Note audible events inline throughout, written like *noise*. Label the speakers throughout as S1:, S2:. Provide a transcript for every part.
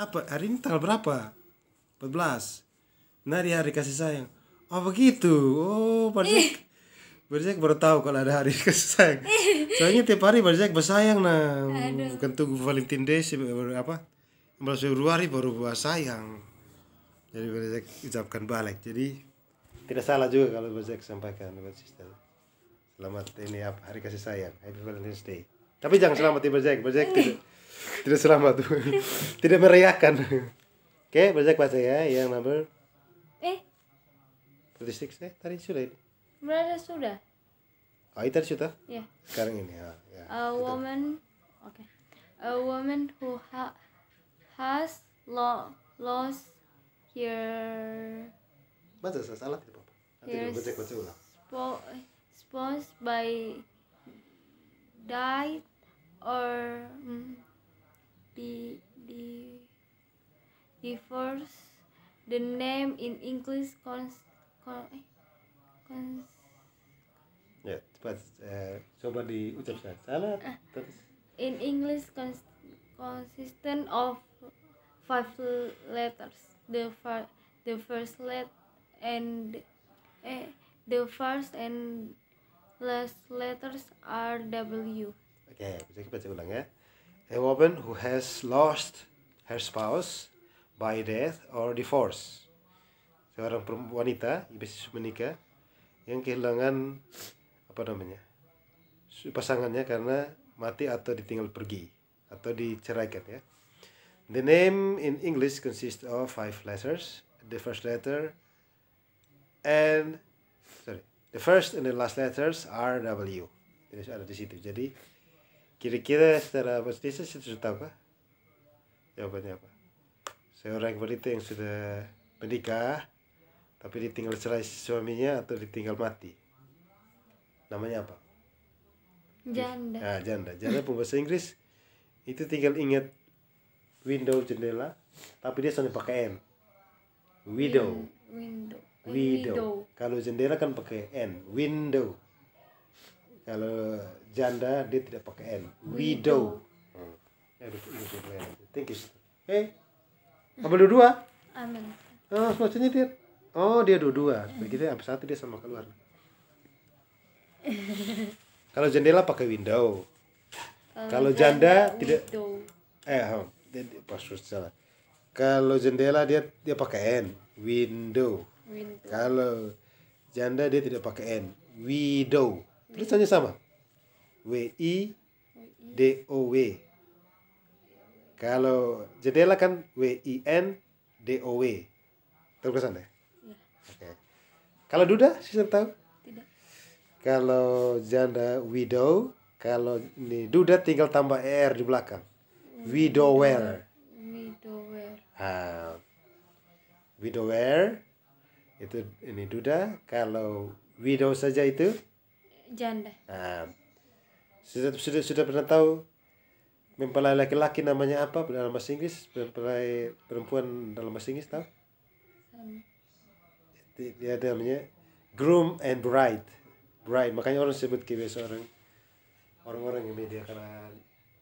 S1: apa hari ini tanggal berapa 14 nah ya, hari kasih sayang oh begitu oh berarti Berjack baru tahu kalau ada hari *laughs* kasih sayang. Soalnya tiap hari Berjack bersayang nah. Bukan tunggu Valentine Day sih apa? baru Februari baru buah sayang. Jadi Berjack ucapkan balik. Jadi tidak salah juga kalau Berjack sampaikan buat sister. Selamat ini apa hari kasih sayang. Happy Valentine's Day. Tapi jangan selamat Berjack. Berjack iya. tidak tidak selamat tuh *laughs* tidak meriahkan oke okay, berarti pas ya yang number eh 36 eh tadi sudah ini
S2: berada sudah oh itu tadi sudah iya.
S1: sekarang ini ya, ya
S2: a sudah. woman oke okay. a woman who ha has lo lost here
S1: baca salah salah tidak apa-apa nanti baca baca ulang
S2: spo spouse by died or mm, di di differs the name in English cons con, eh, cons
S1: ya cepat eh, coba diucapkan salah eh, terus
S2: in English cons consistent of five letters the far, the first let and eh, the first and last letters are W
S1: oke okay, bisa kita baca ulang ya A woman who has lost her spouse by death or divorce. Seorang wanita bisa menikah yang kehilangan apa namanya? pasangannya karena mati atau ditinggal pergi atau diceraikan ya. The name in English consists of five letters. The first letter and sorry, the first and the last letters are W. Jadi ada di situ. Jadi Kira-kira secara posisi tahu apa? Jawabannya apa? Seorang wanita yang sudah menikah tapi ditinggal cerai suaminya atau ditinggal mati. Namanya apa?
S2: Janda. ah
S1: janda. Ya janda ya bahasa Inggris itu tinggal ingat window jendela tapi dia selalu pakai n widow
S2: window. window. window.
S1: Kalau jendela kan pakai n window kalau janda dia tidak pakai n widow hmm. thank you eh apa dua-dua amin oh maksudnya dia oh dia dua-dua begitu apa ya, satu dia sama keluar *laughs* kalau jendela pakai window kalau janda, tidak eh oh, dia, dia password salah kalau jendela dia dia pakai n window, window. kalau janda dia tidak pakai n widow Tulisannya sama. W I D O W. Kalau jendela kan W I N D O W. Terkesan deh. Ya. Iya. Oke. Kalau duda sih tahu? Tidak. Kalau janda widow, kalau ini duda tinggal tambah er di belakang. Widower.
S2: Widower.
S1: Ah. Widower itu ini duda kalau widow saja itu janda nah, sudah sudah sudah pernah tahu mempelai laki-laki namanya apa dalam bahasa Inggris mempelai perempuan dalam bahasa Inggris tahu hmm. dia namanya groom and bride bride makanya orang sebut biasa orang orang-orang yang media karena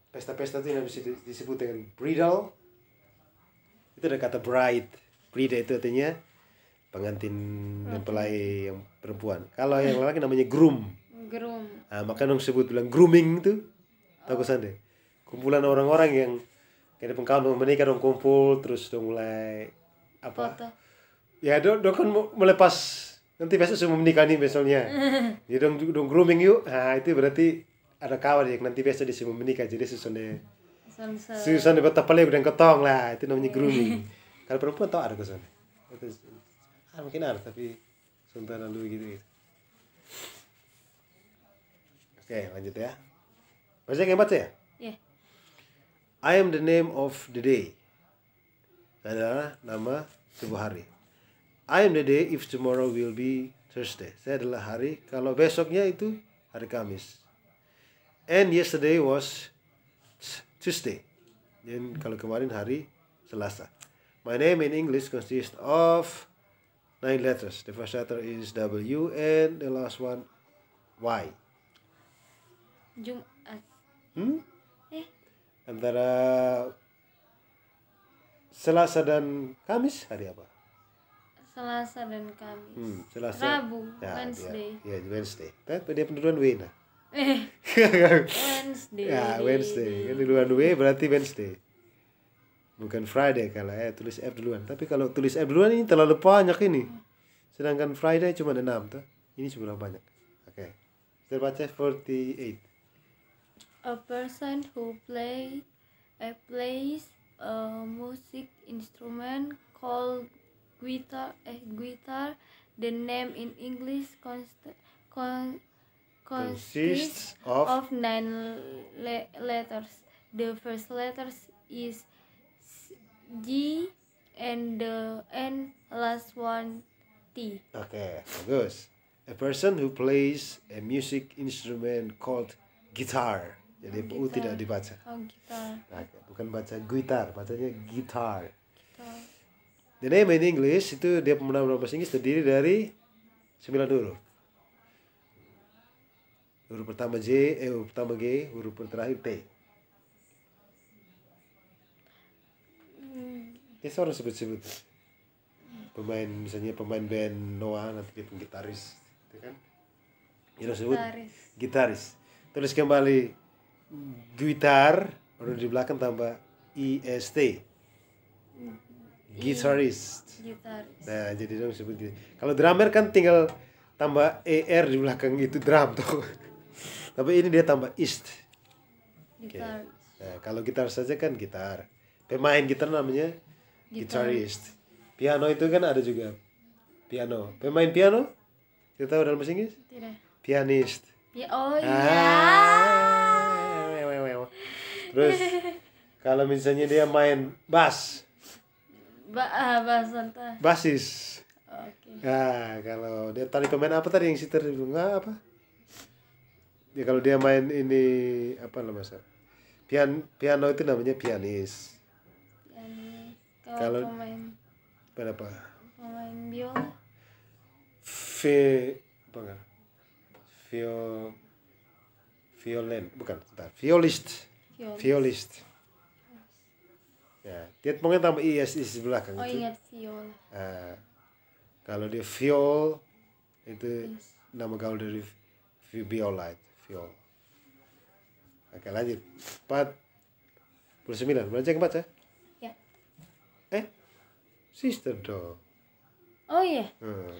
S1: pesta-pesta itu yang disebut dengan bridal itu ada kata bride bride itu artinya pengantin mempelai yang perempuan kalau yang laki namanya groom groom Ah, makanya dong sebut bilang grooming itu oh. tahu deh kumpulan orang-orang yang kayak pengkawan dong menikah dong kumpul terus dong mulai apa Foto. ya dong dong kan melepas nanti besok semua menikah nih besoknya jadi dong dong grooming yuk Ah, itu berarti ada kawan yang nanti besok dia semua menikah jadi susunnya susun di paling pelek dan ketong lah itu namanya grooming kalau perempuan tau ada kesana itu ah, mungkin ada tapi sementara lalu gitu gitu Oke, lanjut ya. yang hebat ya? Iya. Yeah. I am the name of the day. Saya Adalah nama sebuah hari. I am the day if tomorrow will be Thursday. Saya adalah hari kalau besoknya itu hari Kamis. And yesterday was Tuesday. Dan kalau kemarin hari Selasa. My name in English consists of nine letters. The first letter is W and the last one Y.
S2: Jumat. Eh. Hmm? Eh.
S1: Antara Selasa dan Kamis hari apa?
S2: Selasa dan Kamis.
S1: Hmm, Selasa. Rabu, ya, Wednesday. ya, Wednesday. Tapi dia penduduan W nah. Eh. *laughs*
S2: Wednesday. Ya,
S1: Wednesday. Kan duluan W berarti Wednesday. Bukan Friday kalau ya, eh, tulis F duluan. Tapi kalau tulis F duluan ini terlalu banyak ini. Sedangkan Friday cuma 6 tuh. Ini sudah banyak. Oke. Okay. Terbaca 48.
S2: a person who play, uh, plays a music instrument called guitar. Uh, guitar. The name in English const, con, consists, consists of, of nine le letters. The first letters is G and the and last one T.
S1: Okay, good. A person who plays a music instrument called guitar. jadi oh, U uh, tidak dibaca oh, gitar. Nah, bukan baca gitar bacanya gitar.
S2: gitar
S1: the name in English itu dia pemenang bahasa Inggris terdiri dari sembilan huruf huruf pertama J eh huruf pertama G huruf terakhir T hmm. ini seorang sebut-sebut pemain misalnya pemain band Noah nanti dia penggitaris itu kan Gitaris. Gitaris. Tulis kembali Guitar baru di belakang tambah IST. E guitarist. Guitarist. Nah, jadi dong sebut gitu. Kalau drummer kan tinggal tambah ER di belakang itu drum tuh. *laughs* Tapi ini dia tambah ist. Okay. Nah, kalau gitar saja kan gitar. Pemain gitar namanya
S2: guitarist.
S1: Piano itu kan ada juga piano. Pemain piano? Kita tahu dalam bahasa Inggris? Pianist. Oh ah. iya. Terus kalau misalnya dia main bass.
S2: Ba ah, bass Basis.
S1: Oke. Okay. Ya, nah, kalau dia tadi pemain apa tadi yang si terdengar ah, apa? Ya kalau dia main ini apa namanya? Pian piano itu namanya pianis.
S2: Pianis. Kalau, pemain pemain apa? Pemain biola.
S1: V apa enggak? Vio violin bukan, bentar, violist. Violist. Violist. Ya, dia mungkin tambah is di sebelah kan. Oh itu. ingat viol. Uh, kalau dia viol itu yes. nama gaul dari viola itu viol. Oke lanjut empat puluh sembilan cek keempat ya? Ya. Eh, sister dong. Oh iya. Yeah. Hmm.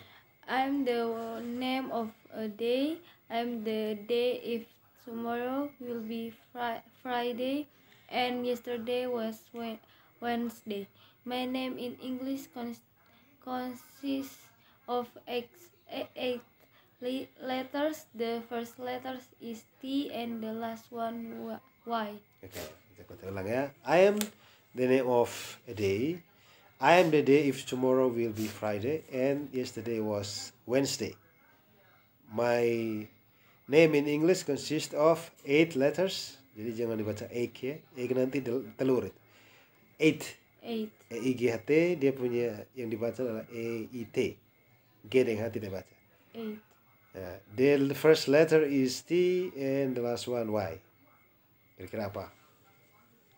S2: I'm the name of a day. I'm the day if tomorrow will be fri Friday and yesterday was Wednesday. My name in English cons consists of X, eight letters. The first letters is T and the last one Y. Okay,
S1: I am the name of a day. I am the day if tomorrow will be Friday and yesterday was Wednesday. My Name in English consists of eight letters. Jadi jangan dibaca egg ya. nanti telur. Eight. Eight. E I G H T dia punya yang dibaca adalah E I T. G dengan H tidak baca. Eight. Uh, the first letter is T and the last one Y. Kira-kira apa?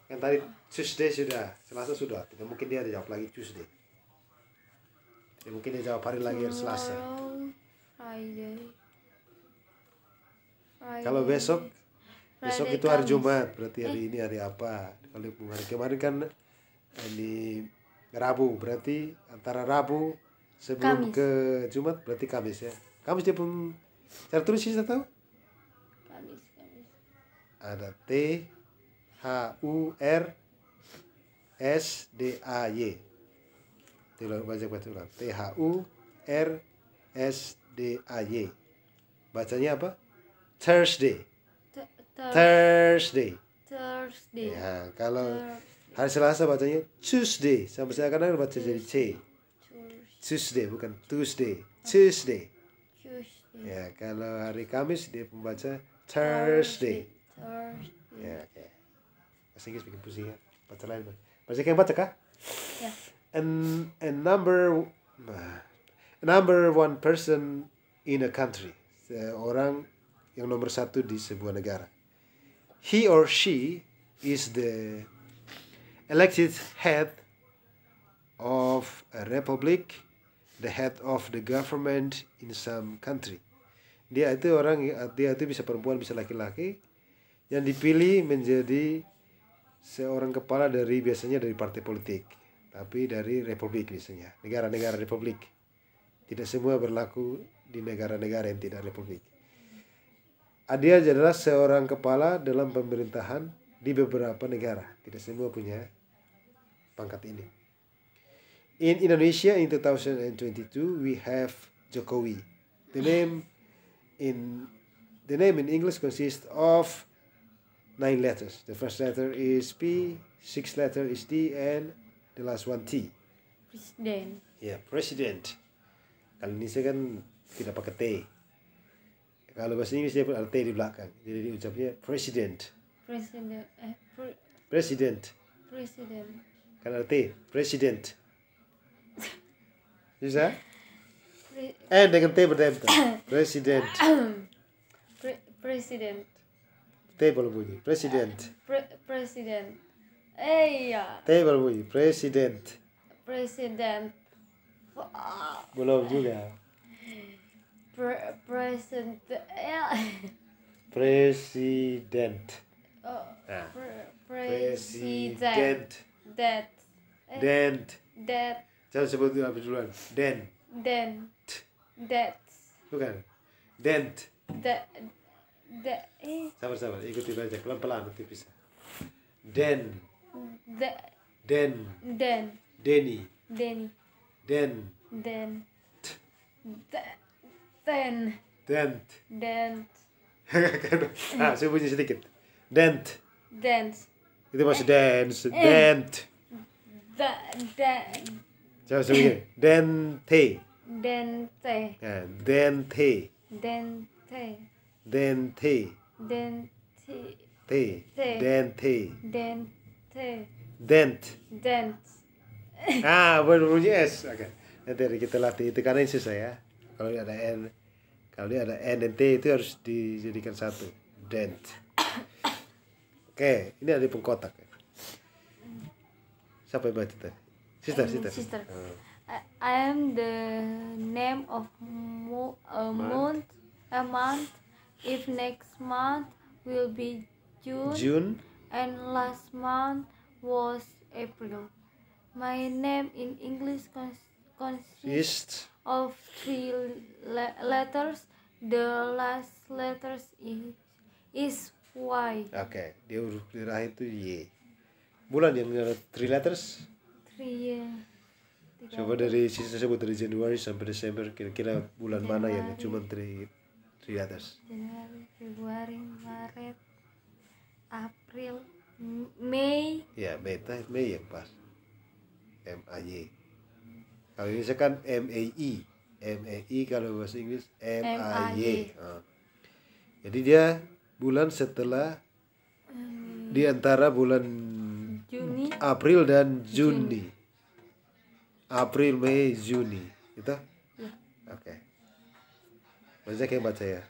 S1: Kan tadi Tuesday sudah, Selasa sudah. Tidak mungkin dia ada jawab lagi Tuesday. Tidak mungkin dia jawab hari lagi Selasa.
S2: Friday. Oh, iya, Kalau iya, besok
S1: iya. besok itu hari Jumat, berarti hari eh. ini hari apa? Kalau hari kemarin kan ini Rabu, berarti antara Rabu sebelum Kamis. ke Jumat berarti Kamis ya. Kamis dia pun cara sih tahu?
S2: Kamis, Kamis.
S1: Ada T H U R S D A Y. Tidak baca baca ulang. T H U R S D A Y. Bacanya apa? Thursday. Thursday.
S2: Thursday. Ya,
S1: kalau hari Selasa bacanya Tuesday. Sampai saya kadang baca jadi C. Tuesday bukan Tuesday. Tuesday.
S2: Tuesday.
S1: Ya, kalau hari Kamis dia pembaca Thursday. Thursday. Ya, oke. Ya. Okay. Bahasa Inggris bikin pusing ya. Baca lain. Baca yang baca kah? Ya. And and number nah, number one person in a country. orang yang nomor satu di sebuah negara. He or she is the elected head of a republic, the head of the government in some country. Dia itu orang, dia itu bisa perempuan, bisa laki-laki, yang dipilih menjadi seorang kepala dari biasanya dari partai politik, tapi dari republik biasanya, negara-negara republik. Tidak semua berlaku di negara-negara yang tidak republik. Dia adalah seorang kepala dalam pemerintahan di beberapa negara. Tidak semua punya pangkat ini. In Indonesia in 2022 we have Jokowi. The name in the name in English consists of nine letters. The first letter is P, six letter is D, and the last one T.
S2: President.
S1: Ya, yeah, president. Kalau saya kan tidak pakai T. Kalau bahasa Inggris dia pun ada di belakang. Jadi dia diucapnya president.
S2: President. Eh, pre president. President.
S1: Kan ada T. President. *laughs* Bisa? eh dengan T berdempet. *coughs* president.
S2: pre president.
S1: Eh, iya. T baru bunyi. President.
S2: president. Eh iya.
S1: T baru bunyi. President.
S2: President.
S1: Belum juga
S2: present eh,
S1: *laughs* president oh, nah. pre
S2: president eh. dent, dead dead
S1: jangan sebut apa duluan dent,
S2: dent, dent,
S1: bukan dent
S2: de de eh.
S1: sabar sabar ikuti aja pelan pelan nanti bisa den de den den denny denny den
S2: den de Dent. Dent. Dent.
S1: *laughs* ah, saya bunyi sedikit. Dent. Dent. Itu masih dance. Eh. Dent. Dent. Coba Coba bunyi, ya, Dente.
S2: Dente. dente. Dente. Dente.
S1: Dente. Te. Dente.
S2: Dente. Dent. Dent.
S1: Ah, bunyi S. Oke. Okay. Nanti kita latih itu karena ini susah ya kalau ada n kalau dia ada n dan t itu harus dijadikan satu dent oke ini ada di pengkotak siapa yang baca tadi sister I'm sister, sister. Uh.
S2: I am the name of mo a uh, month a month if next month will be June June and last month was April my name in English
S1: consists
S2: of three le letters, the last letters is, is Y. Oke,
S1: okay. dia huruf terakhir itu Y. Bulan yang ada three letters?
S2: Three, y ya. Tiga. Coba dari
S1: sisi tersebut dari Januari sampai Desember, kira-kira bulan Januari. mana yang cuma three, three letters?
S2: Januari, Februari, Maret, April, Mei.
S1: Ya, Mei, Mei yang pas. M A Y. Kalau Indonesia kan MAI. E. MAI e kalau bahasa Inggris mae Nah. E. Jadi dia bulan setelah hmm. di antara bulan Juni, April dan Juni. Juni. April, Mei, Juni. Itu? Ya. Oke. Okay. Banyak yang baca ya.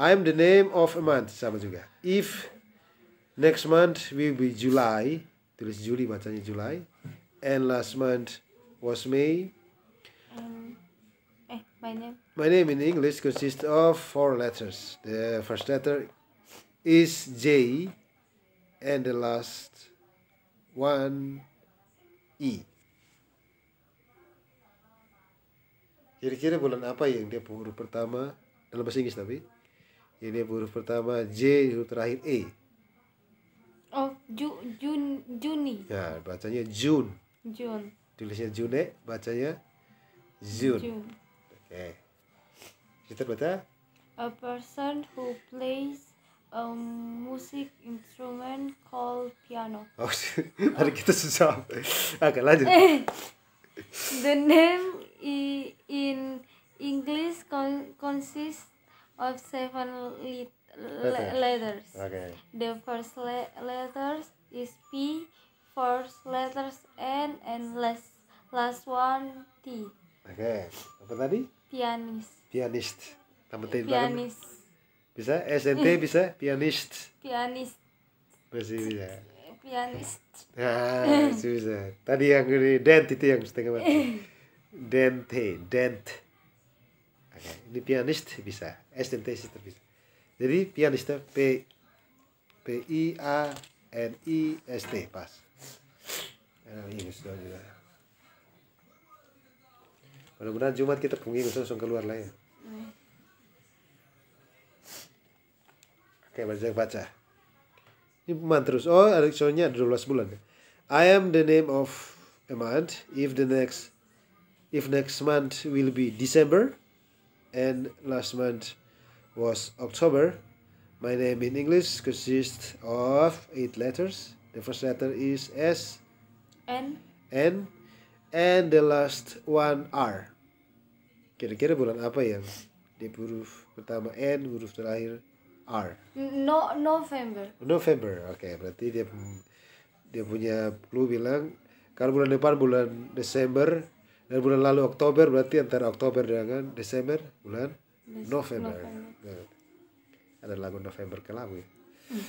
S1: I am the name of a month sama juga. If next month will be July, tulis Juli bacanya Juli and last month was May, My name. My name in English consists of four letters. The first letter is J, and the last one E. Kira-kira bulan apa yang dia huruf pertama dalam bahasa Inggris tapi ini huruf pertama J huruf terakhir E.
S2: Oh, Ju, Jun Juni.
S1: Ya, bacanya Jun. Jun. Tulisnya June, bacanya Jun. Jun okay. kita baca
S2: a person who plays a music instrument called piano
S1: *laughs* oh hari kita susah agak lanjut
S2: *laughs* the name in English con consists of seven lit letters. letters. Okay. The first le letters is P, first letters N, and last last one T.
S1: Oke, okay. apa tadi? pianis pianis tambahin pianis bisa SNT *laughs* bisa pianis pianis masih bisa
S2: pianis ah *laughs*
S1: bisa tadi yang ini dent itu yang setengah mati dente *laughs* dent eh, okay. ini pianis bisa SNT sih bisa jadi pianis P P I A N I S T pas ah, ini sudah juga mudah-mudahan Jumat kita pergi langsung keluar lah ya oke baca baca ini man terus oh ada soalnya ada 12 bulan ya. I am the name of a month if the next if next month will be December and last month was October my name in English consists of eight letters the first letter is S N N and the last one are. Kira-kira bulan apa yang di huruf pertama N, huruf terakhir R?
S2: No, November.
S1: November, oke. Okay. Berarti dia dia punya clue bilang kalau bulan depan bulan Desember dan bulan lalu Oktober berarti antara Oktober dengan Desember bulan Des November. November. Nah, ada lagu November ke lagu ya. Hmm.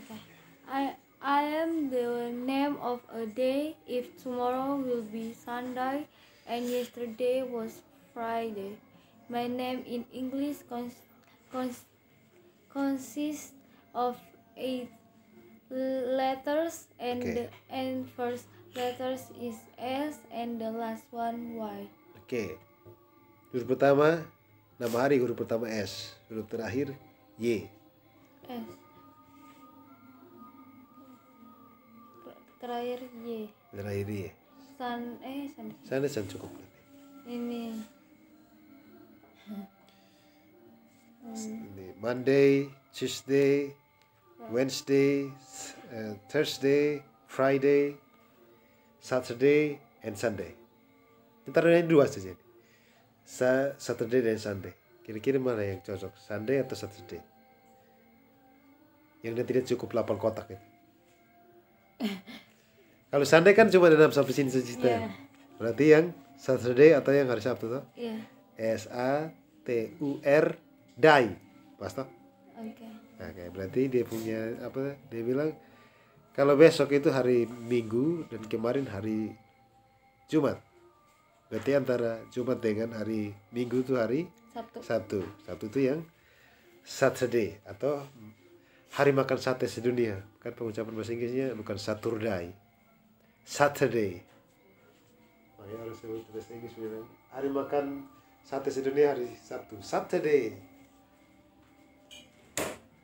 S2: Oke. Okay. I I am the name of a day if tomorrow will be Sunday and yesterday was Friday. My name in English cons cons consists of eight letters and okay. the and first letters is S and the last one Y.
S1: Oke. Okay. Huruf pertama nama hari huruf pertama S, huruf terakhir Y.
S2: S. terakhir Y terakhir Y san eh san
S1: san san cukup
S2: nanti ini
S1: *laughs* ini Monday Tuesday Wednesday uh, Thursday Friday Saturday and Sunday kita ada dua saja Sa Saturday dan Sunday kira-kira mana yang cocok Sunday atau Saturday yang dia tidak cukup 8 kotak itu *laughs* Kalau Sunday kan cuma dalam enam sini saja. Yeah. Iya. Berarti yang Saturday atau yang hari Sabtu toh? Iya. S A T U R day. Pas toh? Oke. Okay. berarti dia punya apa? Dia bilang kalau besok itu hari Minggu dan kemarin hari Jumat. Berarti antara Jumat dengan hari Minggu itu hari Sabtu. Sabtu. Sabtu itu yang Saturday atau hari makan sate sedunia. Kan pengucapan bahasa Inggrisnya bukan Saturday. Saturday. Makanya oh, harus sebut bahasa Inggris bilang hari makan sate sedunia hari Sabtu. Saturday.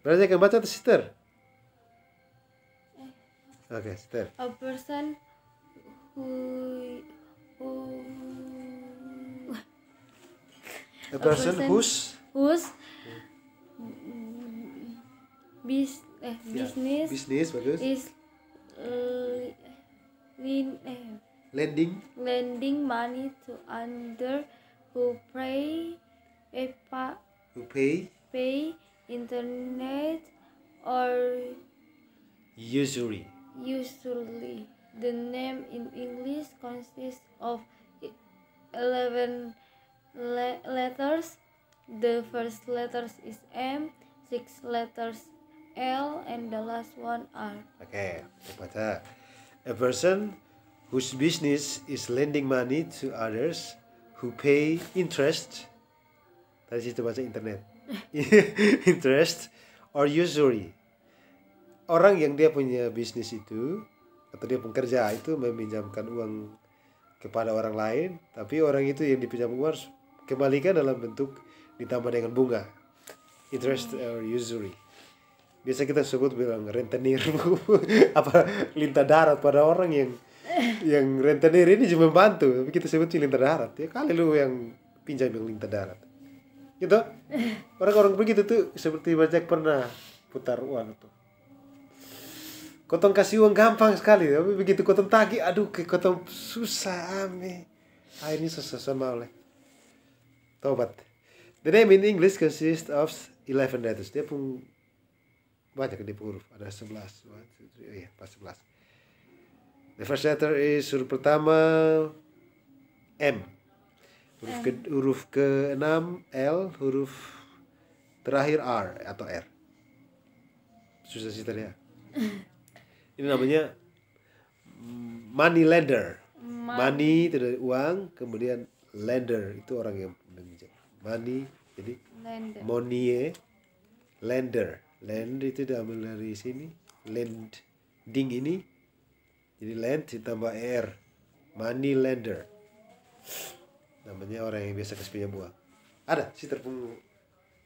S1: Berarti akan baca atau sister? Eh, Oke, okay, sister.
S2: A person who who
S1: a person, person who's
S2: who's hmm. bis eh yeah. business business bagus is uh, Eh, lending lending money to others who pay who pay pay internet or
S1: usury
S2: usually the name in english consists of 11 le letters the first letters is m six letters l and the last one r
S1: okay baca A person whose business is lending money to others who pay interest tadi situ baca internet *laughs* interest or usury orang yang dia punya bisnis itu atau dia pekerja itu meminjamkan uang kepada orang lain tapi orang itu yang dipinjam uang harus kembalikan dalam bentuk ditambah dengan bunga interest or usury biasa kita sebut bilang rentenir *laughs* apa lintah darat pada orang yang yang rentenir ini cuma bantu tapi kita sebut lintah darat ya kali lu yang pinjam yang lintah darat gitu orang-orang begitu tuh seperti banyak pernah putar uang tuh kotong kasih uang gampang sekali tapi begitu kotong tagi aduh ke kotong susah ame ah ini susah sama oleh tobat the name in English consists of 11 letters dia pun banyak di huruf ada 11 iya, pas 11 the first letter is huruf pertama M huruf M. ke huruf ke 6 L huruf terakhir R atau R susah sih tadi ya *laughs* ini namanya money lender money, money itu dari uang kemudian lender itu orang yang meminjam money jadi lender. money lender land itu diambil dari sini land ding ini jadi land ditambah er money lender namanya orang yang biasa kasih pinjam uang ada sih terpung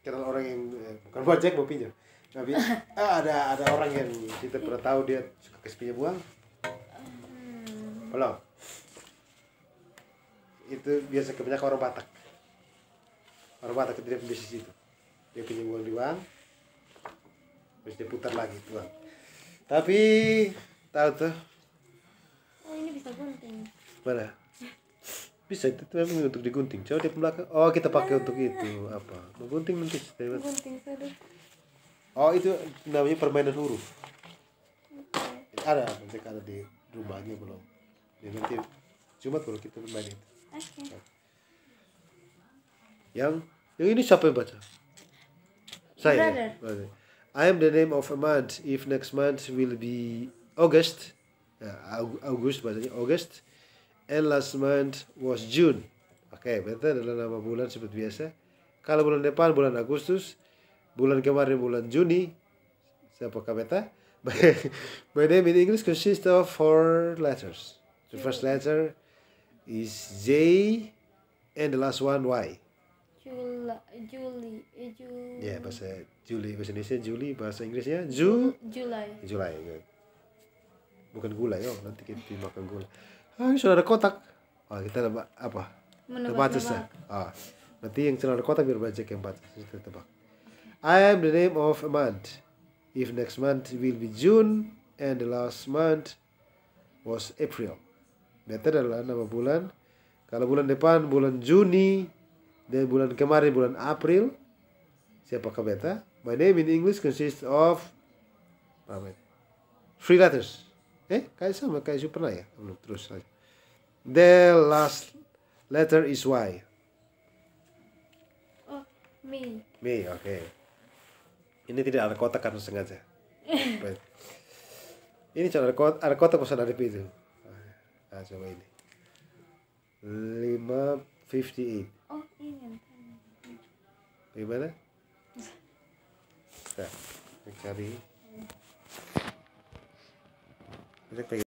S1: kenal orang yang eh, bukan bojek mau pinjam tapi ah, *laughs* ada ada orang yang kita pernah tahu dia suka kasih pinjam uang belum itu biasa kebanyakan orang Batak orang Batak dia pembisnis itu, dia pinjam uang di bank terus diputar lagi tuh tapi tahu tuh
S2: oh ini bisa gunting
S1: mana bisa itu memang untuk digunting coba di belakang oh kita pakai untuk iya, iya, itu iya. apa menggunting nanti gunting oh itu namanya permainan huruf ada nanti ada di rumahnya belum ya, nanti cuma kalau kita bermain itu yang yang ini siapa yang baca saya ya? Brother. I am the name of a month. If next month will be August, uh, August but August, and last month was June. Oke, okay, berarti adalah nama bulan seperti biasa. Kalau bulan depan bulan Agustus, bulan kemarin bulan Juni, siapa beta? *laughs* My name in English consists of four letters. The first letter is J, and the last one Y.
S2: Jula, Juli, eh, Juli. Ya, yeah, bahasa
S1: Juli, bahasa Indonesia Juli, bahasa Inggrisnya Ju Juli, Juli, good. Ya. Bukan gulai, ya, nanti kita dimakan gula. Ah, ini sudah ada kotak. Oh, kita nebak apa? Menebak, nebak. Ya? Ah, nanti yang sudah ada kotak biar baca yang baca. Kita tebak. I am the name of a month. If next month will be June and the last month was April. Better adalah nama bulan. Kalau bulan depan bulan Juni, dan bulan kemarin bulan April siapa siapakah beta my name in English consists of apa ya? three letters eh kayak sama kayak super ya terus aja the last letter is Y
S2: oh me
S1: me oke okay. ini tidak ada kotak karena sengaja *laughs* ini cara ada kotak ada kotak pesan dari itu nah coba ini lima fifty eight Gimana? Nah, cari. Ini